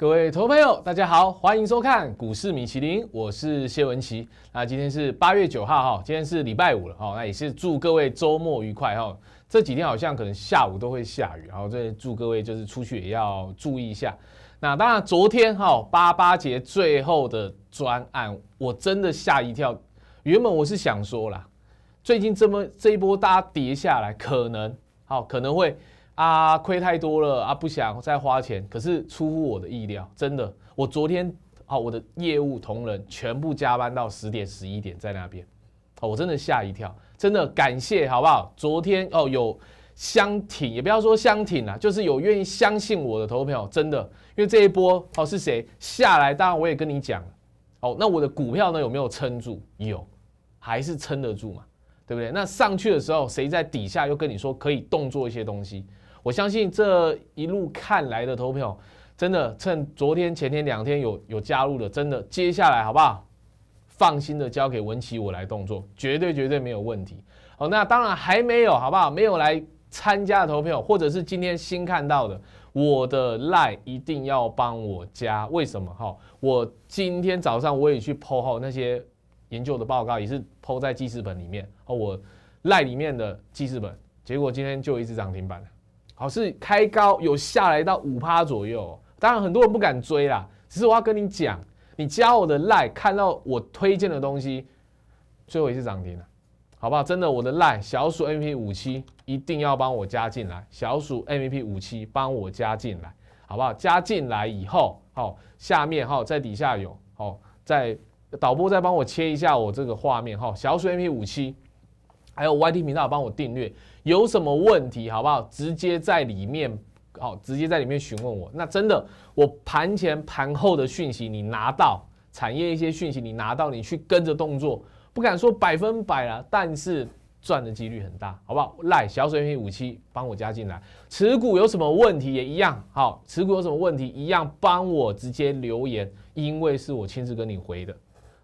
各位投朋友，大家好，欢迎收看《股市米其林》，我是谢文琪。那今天是八月九号，哈，今天是礼拜五了，哈，那也是祝各位周末愉快，哈。这几天好像可能下午都会下雨，然后这祝各位就是出去也要注意一下。那当然，昨天哈八八节最后的专案，我真的吓一跳。原本我是想说啦，最近这么这一波大跌下来，可能好可能会。啊，亏太多了啊，不想再花钱。可是出乎我的意料，真的，我昨天啊，我的业务同仁全部加班到十点、十一点在那边，哦，我真的吓一跳，真的感谢好不好？昨天哦，有相挺，也不要说相挺了，就是有愿意相信我的投票，真的，因为这一波哦是谁下来？当然我也跟你讲了，哦，那我的股票呢有没有撑住？有，还是撑得住嘛？对不对？那上去的时候，谁在底下又跟你说可以动作一些东西？我相信这一路看来的投票，真的趁昨天前天两天有有加入的，真的接下来好不好？放心的交给文琪我来动作，绝对绝对没有问题。好，那当然还没有好不好？没有来参加的投票，或者是今天新看到的，我的赖一定要帮我加。为什么？哈，我今天早上我也去抛哈那些研究的报告，也是抛在记事本里面。哦，我赖里面的记事本，结果今天就一直涨停板。好是开高有下来到五趴左右，当然很多人不敢追啦。只是我要跟你讲，你加我的 line 看到我推荐的东西，最后一次涨停了，好不好？真的，我的 line 小鼠 M V P 五七一定要帮我加进来，小鼠 M V P 五七帮我加进来，好不好？加进来以后，好下面哈在底下有，好在导播再帮我切一下我这个画面哈，小鼠 M V P 五七。还有 YT 频道帮我订阅，有什么问题好不好？直接在里面，好，直接在里面询问我。那真的，我盘前盘后的讯息你拿到，产业一些讯息你拿到，你去跟着动作，不敢说百分百了，但是赚的几率很大，好不好？来，小水瓶五七帮我加进来，持股有什么问题也一样，好，持股有什么问题一样，帮我直接留言，因为是我亲自跟你回的。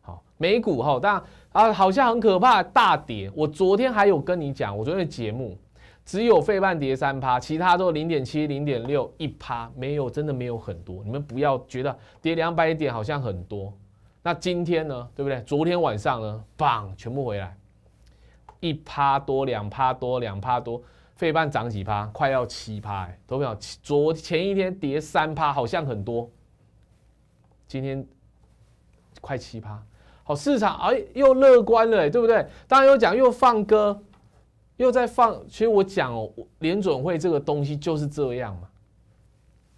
好，美股哈，然。啊，好像很可怕，大跌！我昨天还有跟你讲，我昨天的节目只有费半跌三趴，其他都零点七、零点六一趴，没有，真的没有很多。你们不要觉得跌两百点好像很多。那今天呢？对不对？昨天晚上呢？棒，全部回来一趴多，两趴多，两趴多，费半涨几趴？快要七趴，都没有。昨前一天跌三趴，好像很多，今天快七趴。好市场哎又乐观了对不对？当然又讲又放歌，又在放。其实我讲哦，联准会这个东西就是这样嘛，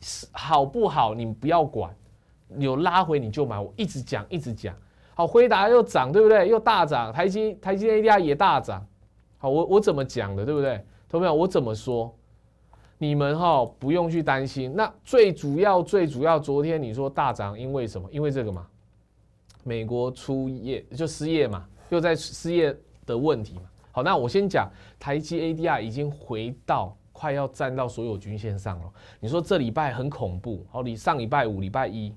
是好不好？你不要管，有拉回你就买。我一直讲一直讲，好，回答又涨，对不对？又大涨，台积台积电 ADR 也大涨。好，我我怎么讲的，对不对？同学们，我怎么说？你们哈不用去担心。那最主要最主要，昨天你说大涨，因为什么？因为这个嘛。美国出业就失业嘛，又在失业的问题嘛。好，那我先讲台积 ADR 已经回到快要站到所有均线上了。你说这礼拜很恐怖，好，你上礼拜五、礼拜一、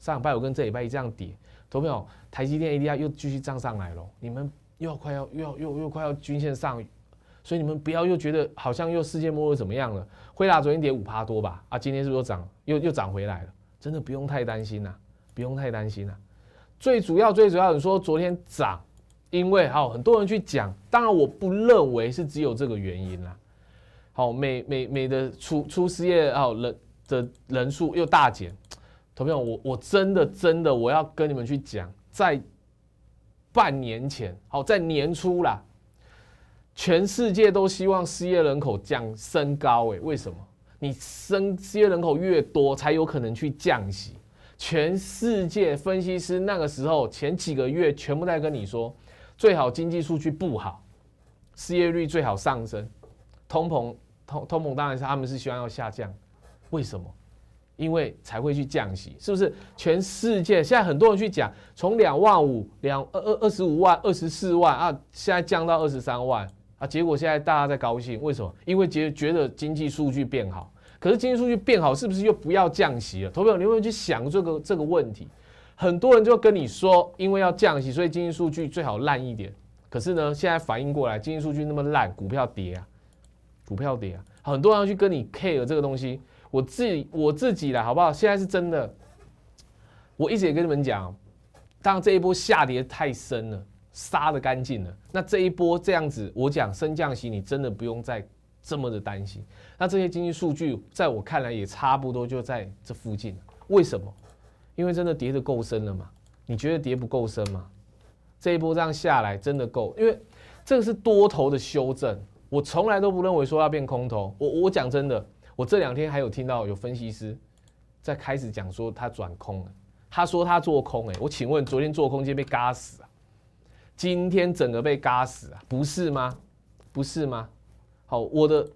上礼拜五跟这礼拜一这样跌，投票台积电 ADR 又继续涨上来了，你们又要快要又要又又快要均线上，所以你们不要又觉得好像又世界末日怎么样了。会啦，昨天跌五趴多吧，啊，今天是不是又涨又又涨回来了？真的不用太担心呐，不用太担心呐。最主要、最主要，你说昨天涨，因为好很多人去讲，当然我不认为是只有这个原因啦。好，美美美的出出失业哦，人的人数又大减。投票，我我真的真的，我要跟你们去讲，在半年前，好在年初啦，全世界都希望失业人口降升高，诶，为什么？你升失业人口越多，才有可能去降息。全世界分析师那个时候前几个月全部在跟你说，最好经济数据不好，失业率最好上升，通膨通通膨当然是他们是希望要下降，为什么？因为才会去降息，是不是？全世界现在很多人去讲，从两万五两二二二十五万二十四万啊，现在降到二十三万啊，结果现在大家在高兴，为什么？因为觉觉得经济数据变好。可是经济数据变好，是不是又不要降息了？投票，你会去想这个这个问题？很多人就跟你说，因为要降息，所以经济数据最好烂一点。可是呢，现在反应过来，经济数据那么烂，股票跌啊，股票跌啊，很多人要去跟你 care 这个东西。我自己，我自己的，好不好？现在是真的，我一直也跟你们讲，当然这一波下跌太深了，杀的干净了。那这一波这样子，我讲升降息，你真的不用再。这么的担心，那这些经济数据在我看来也差不多就在这附近为什么？因为真的跌得够深了嘛？你觉得跌不够深吗？这一波这样下来真的够，因为这个是多头的修正。我从来都不认为说要变空头。我我讲真的，我这两天还有听到有分析师在开始讲说他转空了。他说他做空哎，我请问昨天做空今天被嘎死啊？今天整个被嘎死啊？不是吗？不是吗？好，我的，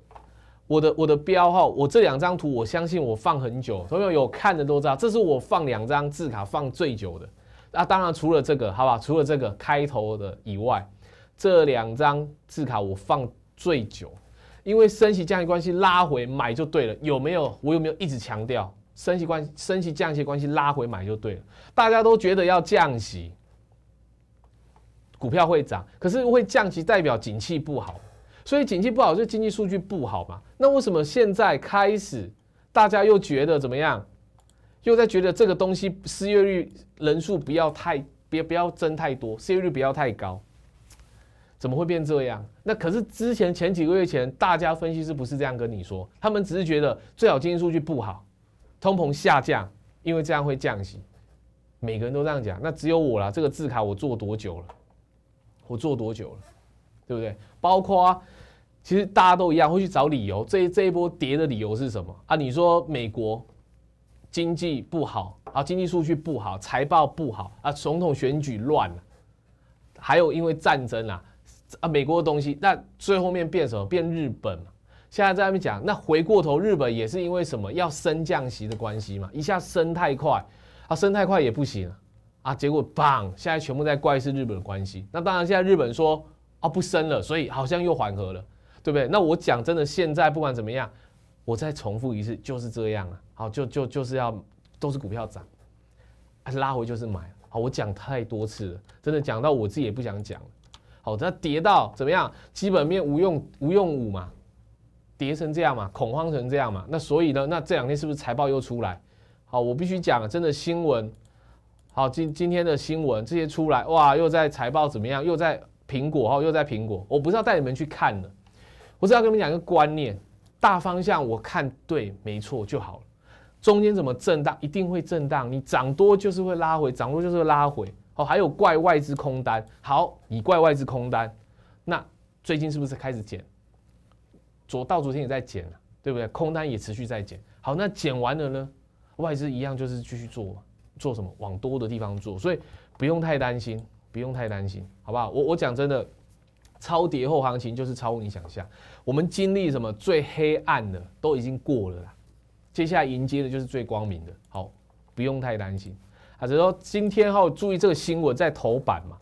我的，我的标号，我这两张图，我相信我放很久，朋友有看的都知道，这是我放两张字卡放最久的。那当然除了这个，好吧，除了这个开头的以外，这两张字卡我放最久，因为升息降息关系拉回买就对了。有没有？我有没有一直强调升息关升息降息关系拉回买就对了？大家都觉得要降息，股票会涨，可是会降息代表景气不好。所以景气不好就经济数据不好嘛？那为什么现在开始大家又觉得怎么样？又在觉得这个东西失业率人数不要太别不要增太多，失业率不要太高？怎么会变这样？那可是之前前几个月前大家分析师不是这样跟你说？他们只是觉得最好经济数据不好，通膨下降，因为这样会降息。每个人都这样讲，那只有我了。这个字卡我做多久了？我做多久了？对不对？包括。其实大家都一样，会去找理由。这这一波跌的理由是什么啊？你说美国经济不好啊，经济数据不好，财报不好啊，总统选举乱了，还有因为战争啊啊，美国的东西。那最后面变什么？变日本嘛。现在在外面讲，那回过头，日本也是因为什么？要升降息的关系嘛，一下升太快啊，升太快也不行啊，结果棒，现在全部在怪是日本的关系。那当然，现在日本说啊不升了，所以好像又缓和了。对不对？那我讲真的，现在不管怎么样，我再重复一次，就是这样啊。好，就就就是要都是股票涨，还是拉回就是买。好，我讲太多次了，真的讲到我自己也不想讲了。好，那跌到怎么样？基本面无用无用武嘛，跌成这样嘛，恐慌成这样嘛。那所以呢，那这两天是不是财报又出来？好，我必须讲真的新闻。好，今今天的新闻这些出来哇，又在财报怎么样？又在苹果哈，又在苹果。我不是要带你们去看的。我是要跟你们讲一个观念，大方向我看对没错就好了，中间怎么震荡一定会震荡，你涨多就是会拉回，涨多就是会拉回哦。还有怪外资空单，好，你怪外资空单，那最近是不是开始减？昨到昨天也在减了，对不对？空单也持续在减。好，那减完了呢？外资一样就是继续做做什么？往多的地方做，所以不用太担心，不用太担心，好不好？我我讲真的。超跌后行情就是超乎你想象。我们经历什么最黑暗的都已经过了啦，接下来迎接的就是最光明的。好，不用太担心。只是说今天哈，注意这个新闻在头版嘛？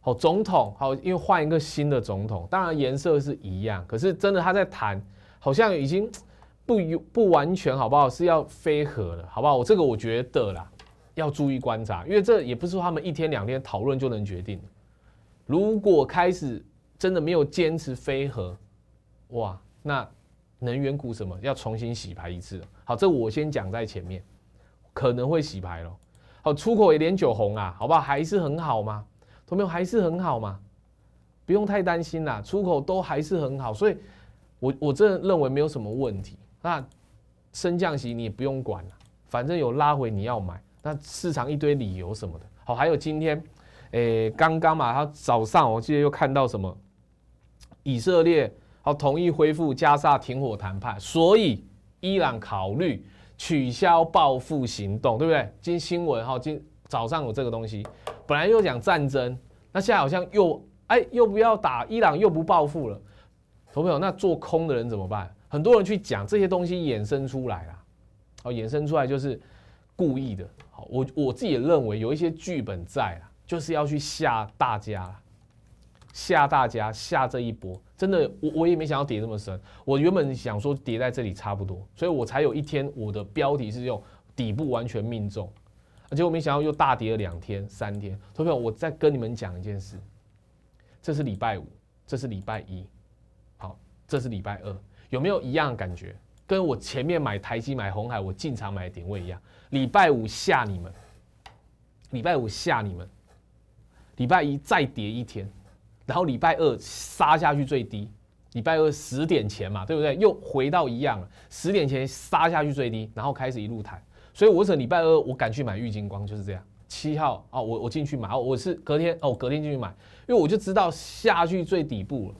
好，总统好，因为换一个新的总统，当然颜色是一样，可是真的他在谈，好像已经不不完全好不好？是要飞核了好不好？我这个我觉得啦，要注意观察，因为这也不是说他们一天两天讨论就能决定。如果开始。真的没有坚持飞核，哇！那能源股什么要重新洗牌一次？好，这我先讲在前面，可能会洗牌咯。好，出口一点九红啊，好不好？还是很好嘛，同学们还是很好嘛，不用太担心啦。出口都还是很好，所以，我我真的认为没有什么问题。那升降席你也不用管了，反正有拉回你要买。那市场一堆理由什么的，好，还有今天，诶，刚刚嘛，他早上我记得又看到什么？以色列好同意恢复加沙停火谈判，所以伊朗考虑取消报复行动，对不对？今新闻哈今早上有这个东西，本来又讲战争，那现在好像又哎又不要打伊朗，又不报复了，有没有？那做空的人怎么办？很多人去讲这些东西衍生出来了，好衍生出来就是故意的，好我我自己也认为有一些剧本在啊，就是要去吓大家。吓大家，吓这一波真的，我我也没想到跌这么深。我原本想说跌在这里差不多，所以我才有一天我的标题是用底部完全命中，结果没想到又大跌了两天三天。投票，我再跟你们讲一件事，这是礼拜五，这是礼拜一，好，这是礼拜二，有没有一样的感觉？跟我前面买台积、买红海，我进场买的点位一样。礼拜五吓你们，礼拜五吓你们，礼拜一再跌一天。然后礼拜二杀下去最低，礼拜二十点前嘛，对不对？又回到一样了，十点前杀下去最低，然后开始一路弹。所以我是礼拜二我赶去买玉金光就是这样，七号啊，我我进去买，我是隔天哦，隔天进去买，因为我就知道下去最底部了，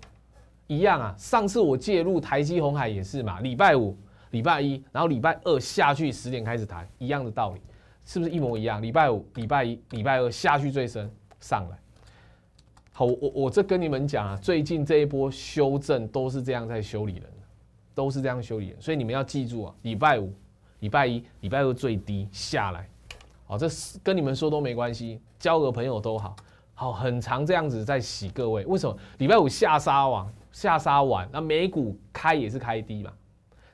一样啊。上次我介入台积红海也是嘛，礼拜五、礼拜一，然后礼拜二下去十点开始谈，一样的道理，是不是一模一样？礼拜五、礼拜一、礼拜二下去最深，上来。好，我我这跟你们讲啊，最近这一波修正都是这样在修理人，都是这样修理人，所以你们要记住啊，礼拜五、礼拜一、礼拜二最低下来，好，这是跟你们说都没关系，交个朋友都好，好很长这样子在洗各位，为什么？礼拜五下杀完，下杀完，那美股开也是开低嘛，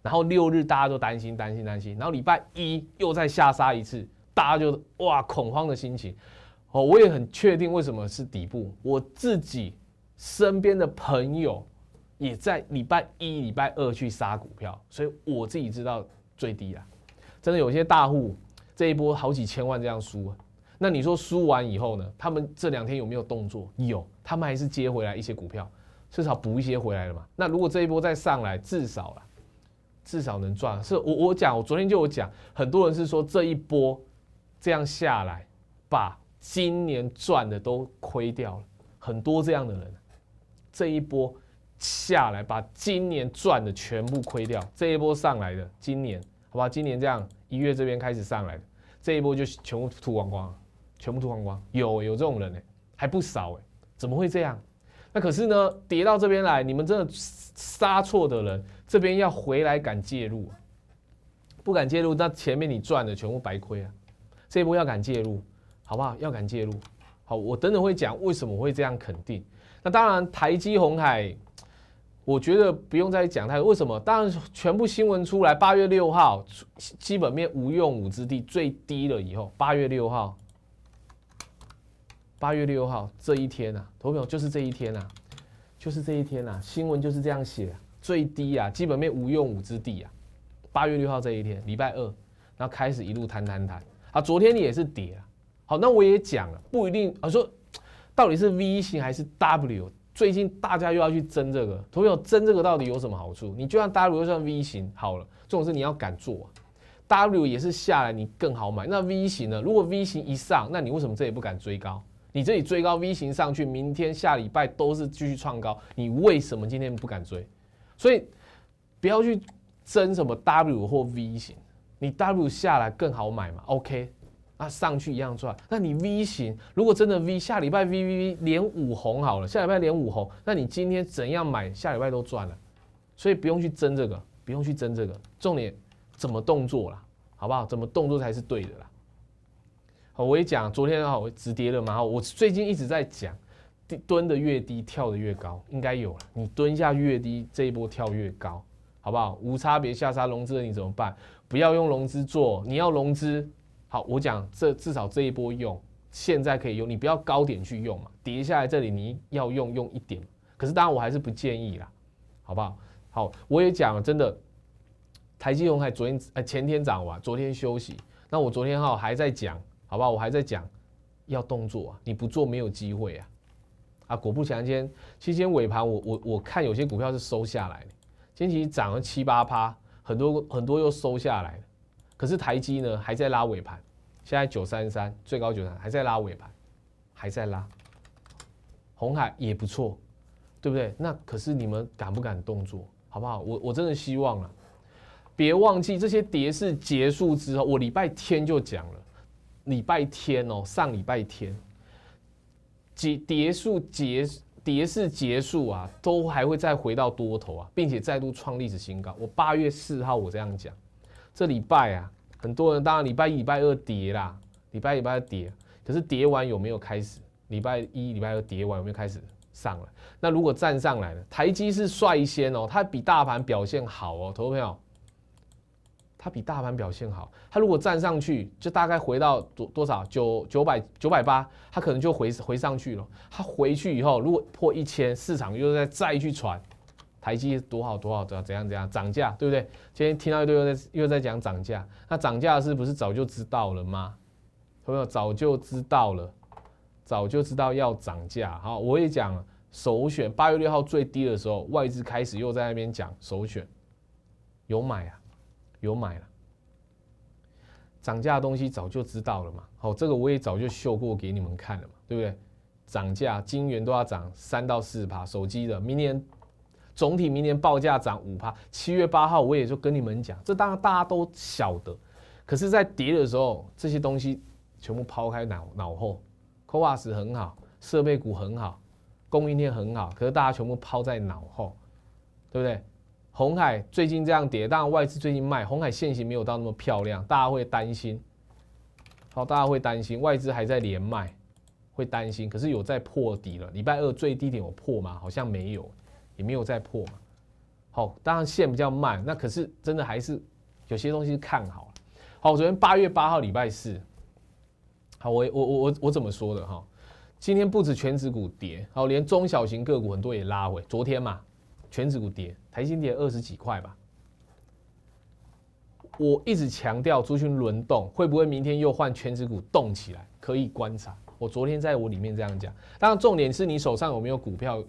然后六日大家都担心担心担心，然后礼拜一又再下杀一次，大家就哇恐慌的心情。哦，我也很确定为什么是底部。我自己身边的朋友也在礼拜一、礼拜二去杀股票，所以我自己知道最低了。真的有些大户这一波好几千万这样输，那你说输完以后呢？他们这两天有没有动作？有，他们还是接回来一些股票，至少补一些回来了嘛。那如果这一波再上来，至少了，至少能赚。是我我讲，我昨天就有讲，很多人是说这一波这样下来把。今年赚的都亏掉了，很多这样的人，这一波下来把今年赚的全部亏掉。这一波上来的今年，好吧，今年这样一月这边开始上来的这一波就全部吐光光，全部吐光光，有有这种人呢，还不少哎，怎么会这样？那可是呢，跌到这边来，你们真的杀错的人这边要回来敢介入，不敢介入，那前面你赚的全部白亏啊。这一波要敢介入。好不好？要敢介入，好，我等等会讲为什么会这样肯定。那当然，台积、红海，我觉得不用再讲太多。为什么？当然，全部新闻出来，八月六号，基本面无用武之地，最低了以后，八月六号，八月六号这一天呐，投票就是这一天呐，就是这一天呐，新闻就是这样写，最低啊，基本面无用武之地啊，八月六号这一天，礼拜二，然后开始一路弹弹弹啊，昨天你也是跌啊。好，那我也讲了，不一定啊。说到底是 V 型还是 W，最近大家又要去争这个，同样争这个到底有什么好处？你就算 W，就算 V 型，好了，这种事你要敢做。W 也是下来你更好买，那 V 型呢？如果 V 型一上，那你为什么这也不敢追高？你这里追高 V 型上去，明天下礼拜都是继续创高，你为什么今天不敢追？所以不要去争什么 W 或 V 型，你 W 下来更好买嘛，OK。它上去一样赚。那你 V 型，如果真的 V 下礼拜 V V V 连五红好了，下礼拜连五红，那你今天怎样买，下礼拜都赚了。所以不用去争这个，不用去争这个，重点怎么动作啦，好不好？怎么动作才是对的啦？我讲昨天啊，直跌了嘛。我最近一直在讲，蹲的越低，跳的越高，应该有了。你蹲下越低，这一波跳越高，好不好？无差别下杀融资的你怎么办？不要用融资做，你要融资。好，我讲这至少这一波用，现在可以用，你不要高点去用嘛，跌下来这里你要用用一点，可是当然我还是不建议啦，好不好？好，我也讲真的，台积电还昨天呃前天涨完，昨天休息，那我昨天哈还在讲，好不好？我还在讲要动作啊，你不做没有机会啊，啊果不其然，今天期尾盘我我我看有些股票是收下来，今天其实涨了七八趴，很多很多又收下来。可是台积呢还在拉尾盘，现在九三三最高九三还在拉尾盘，还在拉，红海也不错，对不对？那可是你们敢不敢动作，好不好？我我真的希望啊，别忘记这些跌势结束之后，我礼拜天就讲了，礼拜天哦，上礼拜天，结跌数结跌势结束啊，都还会再回到多头啊，并且再度创历史新高。我八月四号我这样讲。这礼拜啊，很多人当然礼拜一、礼拜二跌啦，礼拜一、礼拜二跌，可是跌完有没有开始？礼拜一、礼拜二跌完有没有开始上了？那如果站上来了，台积是率先哦，它比大盘表现好哦，投资朋友，它比大盘表现好，它如果站上去，就大概回到多多少九九百九百八，它可能就回回上去了。它回去以后，如果破一千，市场又在再去传，台积多好多好的怎样怎样涨价，对不对？今天听到一堆又在又在讲涨价，那涨价是不是早就知道了吗？朋友，早就知道了，早就知道要涨价。好，我也讲首选，八月六号最低的时候，外资开始又在那边讲首选，有买啊，有买了。涨价的东西早就知道了嘛，好，这个我也早就秀过给你们看了嘛，对不对？涨价，金元都要涨三到四趴，手机的明年。总体明年报价涨五趴。七月八号，我也就跟你们讲，这当然大家都晓得。可是，在跌的时候，这些东西全部抛开脑脑后。科 a s 很好，设备股很好，供应链很好，可是大家全部抛在脑后，对不对？红海最近这样跌，当然外资最近卖，红海现形没有到那么漂亮，大家会担心。好，大家会担心，外资还在连卖，会担心。可是有在破底了。礼拜二最低点有破吗？好像没有。没有再破嘛？好，当然线比较慢，那可是真的还是有些东西看好了。好，昨天八月八号礼拜四，好，我我我我我怎么说的哈？今天不止全指股跌，好，连中小型个股很多也拉回。昨天嘛，全指股跌，台新跌二十几块吧。我一直强调族群轮动，会不会明天又换全指股动起来？可以观察。我昨天在我里面这样讲，当然重点是你手上有没有股票。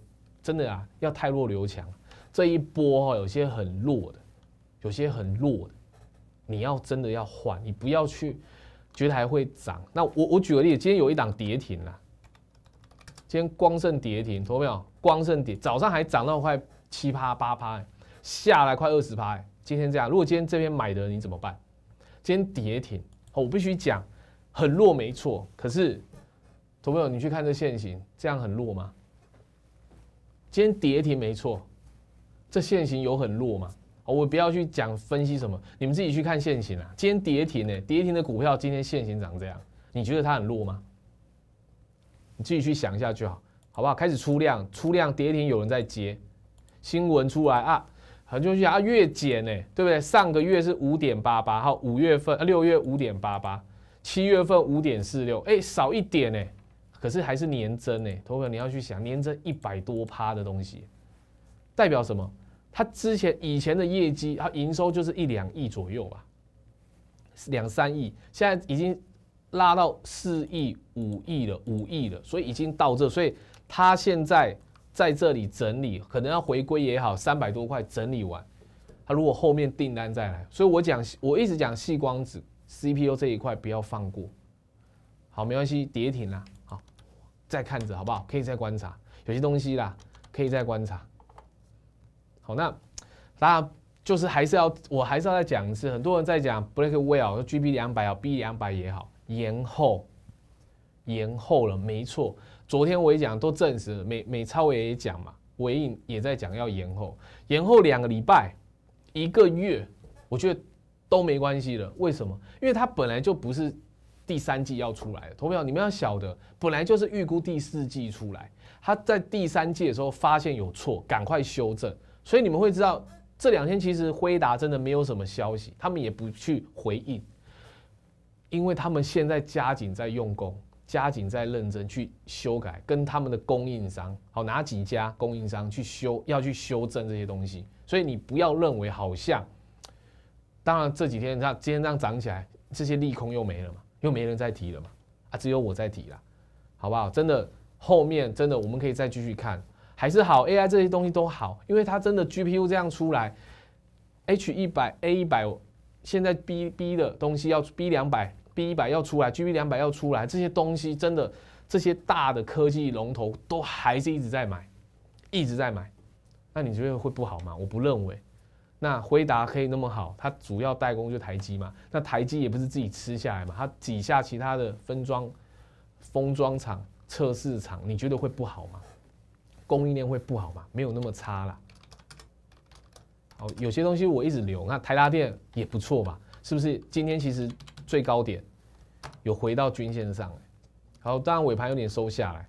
真的啊，要太弱留强，这一波哈，有些很弱的，有些很弱的，你要真的要换，你不要去觉得还会涨。那我我举个例子，今天有一档跌停了，今天光胜跌停，同没有？光胜跌，早上还涨到快七趴八趴，下来快二十趴，今天这样。如果今天这边买的你怎么办？今天跌停，我必须讲，很弱没错，可是同没有？你去看这线型，这样很弱吗？今天跌停没错，这线型有很弱吗？我不要去讲分析什么，你们自己去看线型啊。今天跌停呢，跌停的股票今天线型长这样，你觉得它很弱吗？你自己去想一下就好，好不好？开始出量，出量跌停有人在接，新闻出来啊，很多人想啊，月减呢，对不对？上个月是五点八八，好，五月份啊，六月五点八八，七月份五点四六，哎，少一点呢。可是还是年增呢？投哥你要去想年增一百多趴的东西，代表什么？他之前以前的业绩，他营收就是一两亿左右吧，两三亿，现在已经拉到四亿五亿了，五亿了，所以已经到这，所以他现在在这里整理，可能要回归也好，三百多块整理完，他如果后面订单再来，所以我讲我一直讲细光子 CPU 这一块不要放过，好，没关系，跌停了。再看着好不好？可以再观察，有些东西啦，可以再观察。好，那大家就是还是要，我还是要再讲一次。很多人在讲 Blackwell，GB 两百啊，B 两百也好，延后，延后了，没错。昨天我也讲都证实了，美美超也讲嘛，尾印也在讲要延后，延后两个礼拜，一个月，我觉得都没关系了。为什么？因为它本来就不是。第三季要出来的，投票，你们要晓得，本来就是预估第四季出来，他在第三季的时候发现有错，赶快修正，所以你们会知道这两天其实辉达真的没有什么消息，他们也不去回应，因为他们现在加紧在用功，加紧在认真去修改，跟他们的供应商，好哪几家供应商去修要去修正这些东西，所以你不要认为好像，当然这几天你看今天这样涨起来，这些利空又没了嘛。又没人再提了嘛？啊，只有我在提了，好不好？真的，后面真的我们可以再继续看，还是好 AI 这些东西都好，因为它真的 GPU 这样出来，H 一百 A 一百，现在 BB 的东西要 B 两百，B 一百要出来，GB 两百要出来，这些东西真的，这些大的科技龙头都还是一直在买，一直在买，那你觉得会不好吗？我不认为。那辉达可以那么好，它主要代工就台积嘛，那台积也不是自己吃下来嘛，它挤下其他的分装、封装厂、测试厂，你觉得会不好吗？供应链会不好吗？没有那么差啦。好，有些东西我一直留，那台达电也不错嘛，是不是？今天其实最高点有回到均线上，哎，好，当然尾盘有点收下来，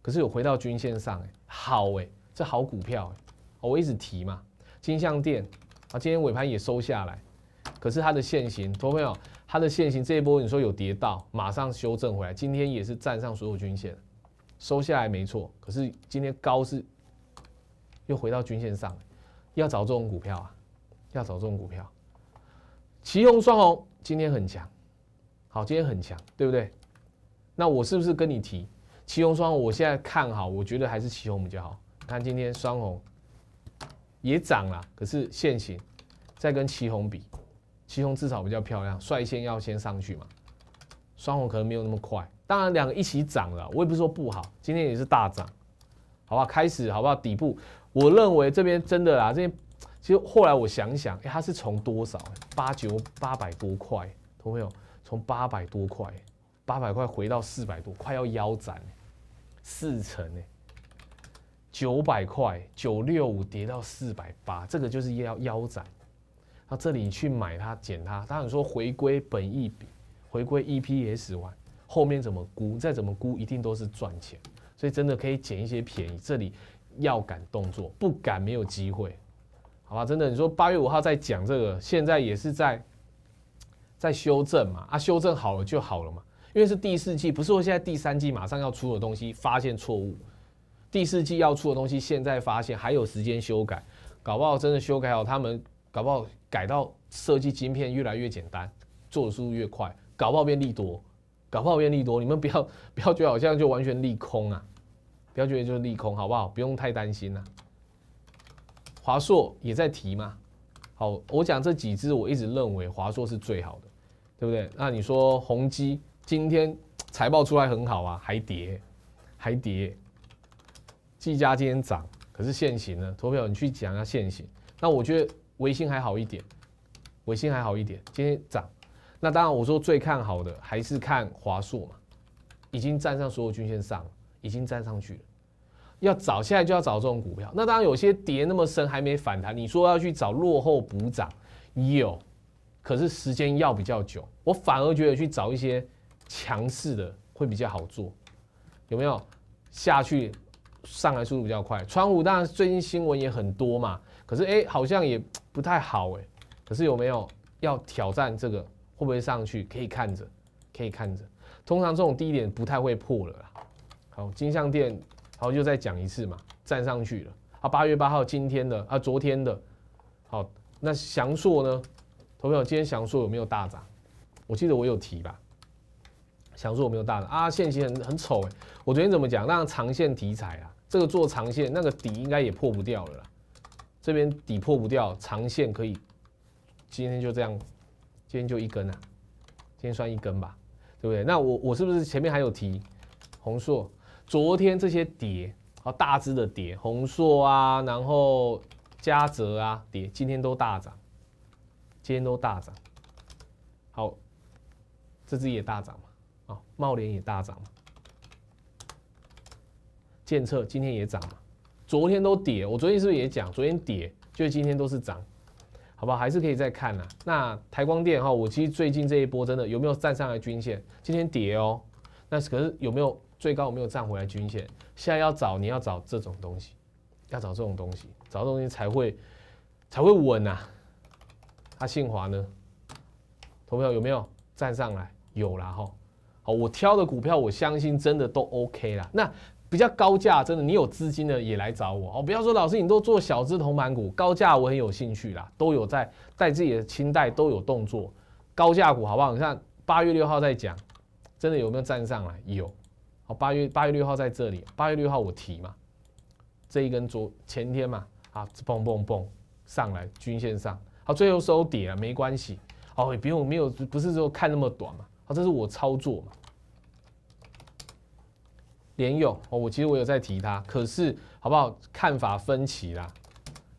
可是有回到均线上，哎，好哎，这好股票，我一直提嘛。金象店啊，今天尾盘也收下来，可是它的线型，投到没有？它的线型这一波，你说有跌到，马上修正回来。今天也是站上所有均线，收下来没错。可是今天高是又回到均线上，要找这种股票啊，要找这种股票。旗红双红今天很强，好，今天很强，对不对？那我是不是跟你提，旗红双，我现在看好，我觉得还是旗红比较好。看今天双红。也涨了，可是现行在跟旗红比，旗红至少比较漂亮，率先要先上去嘛。双红可能没有那么快，当然两个一起涨了，我也不是说不好，今天也是大涨，好吧？开始好不好？底部我认为这边真的啦，这边其实后来我想想，哎，它是从多少？八九八百多块，同朋有？从八百多块，八百块回到四百多快要腰斩，四成哎。九百块九六五跌到四百八，这个就是要腰斩。那这里去买它，减它，当然说回归本意比回归 EPS 完后面怎么估，再怎么估一定都是赚钱，所以真的可以捡一些便宜。这里要敢动作，不敢没有机会，好吧？真的，你说八月五号在讲这个，现在也是在在修正嘛？啊，修正好了就好了嘛？因为是第四季，不是说现在第三季马上要出的东西发现错误。第四季要出的东西，现在发现还有时间修改，搞不好真的修改好，他们搞不好改到设计晶片越来越简单，做的速度越快，搞不好变利多，搞不好变利多，你们不要不要觉得好像就完全利空啊，不要觉得就是利空，好不好？不用太担心啊。华硕也在提嘛，好，我讲这几只，我一直认为华硕是最好的，对不对？那你说宏基今天财报出来很好啊，还跌，还跌。技家今天涨，可是现行呢？投票，你去讲一下现行。那我觉得维信还好一点，维信还好一点，今天涨。那当然，我说最看好的还是看华硕嘛，已经站上所有均线上，已经站上去了。要找现在就要找这种股票。那当然，有些跌那么深还没反弹，你说要去找落后补涨有，可是时间要比较久。我反而觉得去找一些强势的会比较好做，有没有下去？上来速度比较快，川股当然最近新闻也很多嘛，可是哎好像也不太好哎，可是有没有要挑战这个会不会上去？可以看着，可以看着。通常这种低点不太会破了啦。好，金相店，好就再讲一次嘛，站上去了。啊，八月八号今天的，啊昨天的，好，那祥硕呢？投票今天祥硕有没有大涨？我记得我有提吧。想说我没有大的啊，线形很很丑哎。我昨天怎么讲？那长线题材啊，这个做长线，那个底应该也破不掉了啦。这边底破不掉，长线可以。今天就这样，今天就一根啊，今天算一根吧，对不对？那我我是不是前面还有提？红硕，昨天这些跌，好大只的跌，红硕啊，然后嘉泽啊跌，今天都大涨，今天都大涨。好，这只也大涨。茂联也大涨嘛，建策今天也涨嘛，昨天都跌，我昨天是不是也讲？昨天跌，就是今天都是涨，好不好？还是可以再看啦。那台光电哈，我其实最近这一波真的有没有站上来均线？今天跌哦，那可是有没有最高？有没有站回来均线，现在要找你要找这种东西，要找这种东西，找东西才会才会稳呐。它信华呢？投票有没有站上来？有了哈。哦，我挑的股票，我相信真的都 OK 啦。那比较高价，真的你有资金的也来找我哦。不要说老师，你都做小资同盘股，高价我很有兴趣啦，都有在带自己的清代都有动作，高价股好不好？你看八月六号在讲，真的有没有站上来？有，好，八月八月六号在这里，八月六号我提嘛，这一根昨前天嘛，啊，蹦蹦蹦上来，均线上，好，最后收跌啊，没关系，哦，不用，没有，不是说看那么短嘛。好，这是我操作。联哦，我其实我有在提它，可是好不好？看法分歧啦，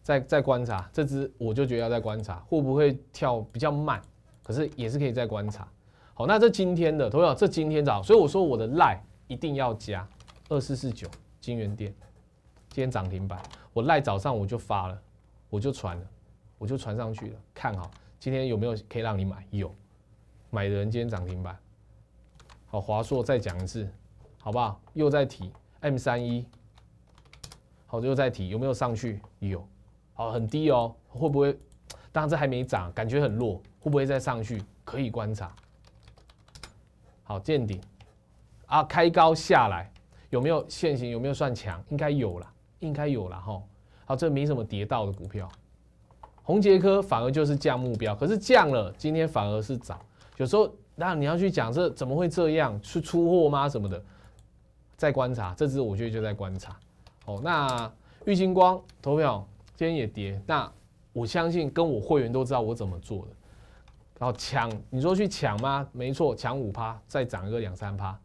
在在观察这只，我就觉得要在观察，会不会跳比较慢？可是也是可以再观察。好，那这今天的同样这今天早，所以我说我的赖一定要加二四四九金源店，今天涨停板，我赖早上我就发了，我就传了，我就传上去了，看好今天有没有可以让你买？有。买的人今天涨停板，好，华硕再讲一次，好不好？又再提 M 三一，好，又再提，有没有上去？有，好，很低哦，会不会？当然这还没涨，感觉很弱，会不会再上去？可以观察，好，见顶啊，开高下来有没有现行？有没有算强？应该有了，应该有了哈。好，这没什么跌到的股票，红杰科反而就是降目标，可是降了，今天反而是涨。有时候，那你要去讲这怎么会这样？是出货吗？什么的？在观察，这只我觉得就在观察。哦，那玉金光投票今天也跌。那我相信跟我会员都知道我怎么做的。然后抢，你说去抢吗？没错，抢五趴，再涨一个两三趴。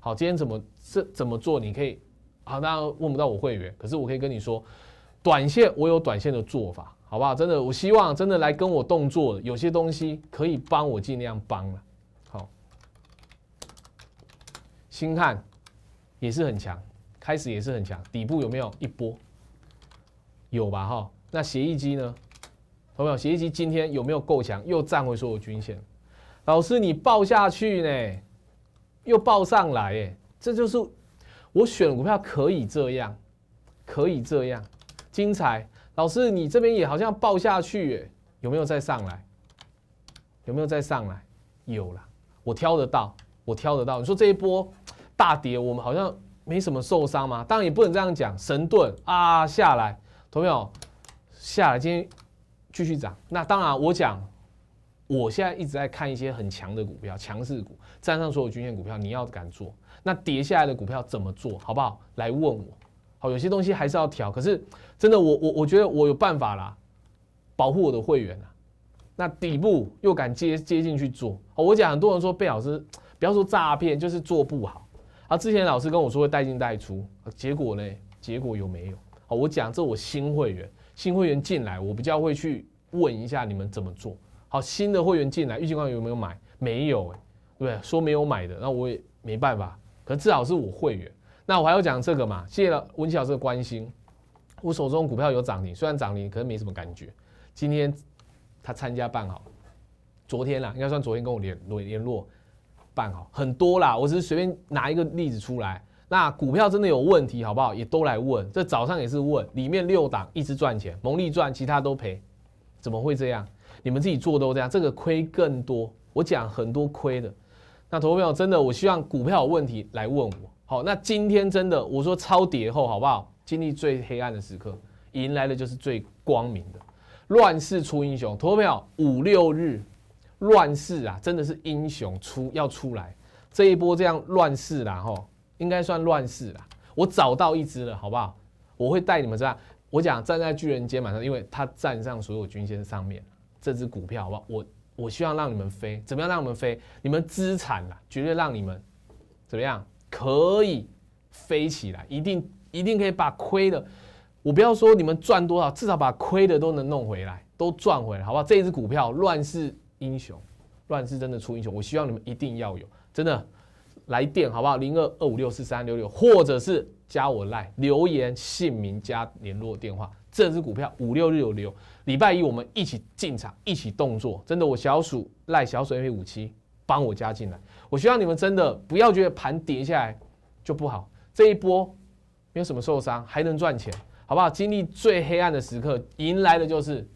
好，今天怎么这怎么做？你可以，好，那问不到我会员，可是我可以跟你说，短线我有短线的做法。好不好？真的，我希望真的来跟我动作，有些东西可以帮我尽量帮了。好，星汉也是很强，开始也是很强，底部有没有一波？有吧？哈，那协议机呢？有没有协议机？今天有没有够强？又站回所有均线。老师，你报下去呢，又报上来，哎，这就是我选股票可以这样，可以这样，精彩。老师，你这边也好像爆下去，有没有再上来？有没有再上来？有了，我挑得到，我挑得到。你说这一波大跌，我们好像没什么受伤吗？当然也不能这样讲。神盾啊，下来，有没有？下来，今天继续涨。那当然，我讲，我现在一直在看一些很强的股票，强势股，站上所有均线股票，你要敢做。那跌下来的股票怎么做好不好？来问我。好，有些东西还是要调，可是真的，我我我觉得我有办法啦，保护我的会员啊，那底部又敢接接进去做，我讲很多人说被老师，不要说诈骗，就是做不好。啊，之前老师跟我说会带进带出，结果呢？结果有没有？好，我讲这我新会员，新会员进来，我比较会去问一下你们怎么做。好，新的会员进来，预期官有没有买？没有，对对？说没有买的，那我也没办法，可至少是我会员。那我还要讲这个嘛？谢谢了，文琪老师的关心。我手中股票有涨停，虽然涨停，可是没什么感觉。今天他参加办好，昨天啦，应该算昨天跟我联联联络办好很多啦。我只是随便拿一个例子出来。那股票真的有问题，好不好？也都来问。这早上也是问，里面六档一直赚钱，蒙利赚，其他都赔，怎么会这样？你们自己做都这样，这个亏更多。我讲很多亏的。那投票朋友真的，我希望股票有问题来问我。好，那今天真的，我说超跌后好不好？经历最黑暗的时刻，迎来的就是最光明的。乱世出英雄，投票五六日，乱世啊，真的是英雄出要出来。这一波这样乱世啦，吼，应该算乱世啦。我找到一只了，好不好？我会带你们这样，我讲站在巨人肩膀上，因为他站上所有均线上面，这只股票，好不好？我我希望让你们飞，怎么样让你们飞？你们资产啊，绝对让你们怎么样？可以飞起来，一定一定可以把亏的，我不要说你们赚多少，至少把亏的都能弄回来，都赚回来，好不好？这一只股票乱世英雄，乱世真的出英雄，我希望你们一定要有，真的来电好不好？零二二五六四三六六，或者是加我赖留言姓名加联络电话，这只股票五六日有留，礼拜一我们一起进场，一起动作，真的我小鼠赖小鼠 A 五七。帮我加进来，我希望你们真的不要觉得盘跌下来就不好，这一波没有什么受伤，还能赚钱，好不好？经历最黑暗的时刻，迎来的就是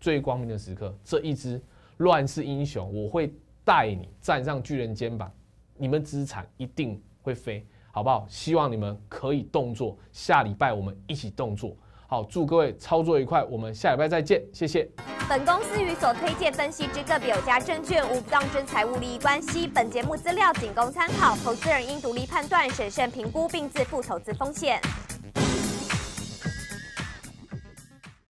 最光明的时刻。这一支乱世英雄，我会带你站上巨人肩膀，你们资产一定会飞，好不好？希望你们可以动作，下礼拜我们一起动作。好，祝各位操作愉快，我们下礼拜再见，谢谢。本公司与所推荐分析之个别有价证券无不当之财务利益关系，本节目资料仅供参考，投资人应独立判断、审慎评估并自负投资风险。